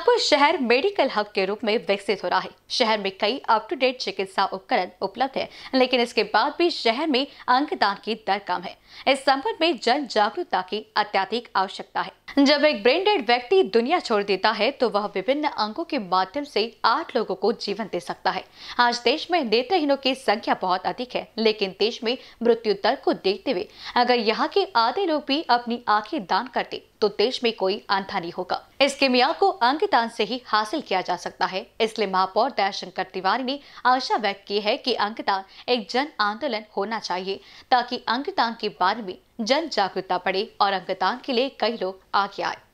नागपुर शहर medical hub के रूप में विकसित हो रहा है शहर में कई अप टू डेट चिकित्सा उपकरण उपलब्ध है लेकिन इसके बाद भी शहर में अंगदान की दर कम है इस संबंध में जन जागरूकता की अत्याधिक आवश्यकता है जब एक ब्रेंडेड व्यक्ति दुनिया छोड़ देता है तो वह विभिन्न अंगों के माध्यम से आठ लोगों को जीवन दे सकता है आज देश में नेत्रहीनों की संख्या बहुत अधिक है लेकिन देश में मृत्यु दर को देखते हुए अगर यहाँ के आधे लोग भी अपनी आंखें दान करते तो देश में कोई अंधा नहीं होगा इस मिया को अंग दान से ही हासिल किया जा सकता है इसलिए महापौर दयाशंकर तिवारी ने आशा व्यक्त की है कि अंगदान एक जन आंदोलन होना चाहिए ताकि अंगदान के बारे में जन जागरूकता पड़े और अंगदान के लिए कई लोग आगे आए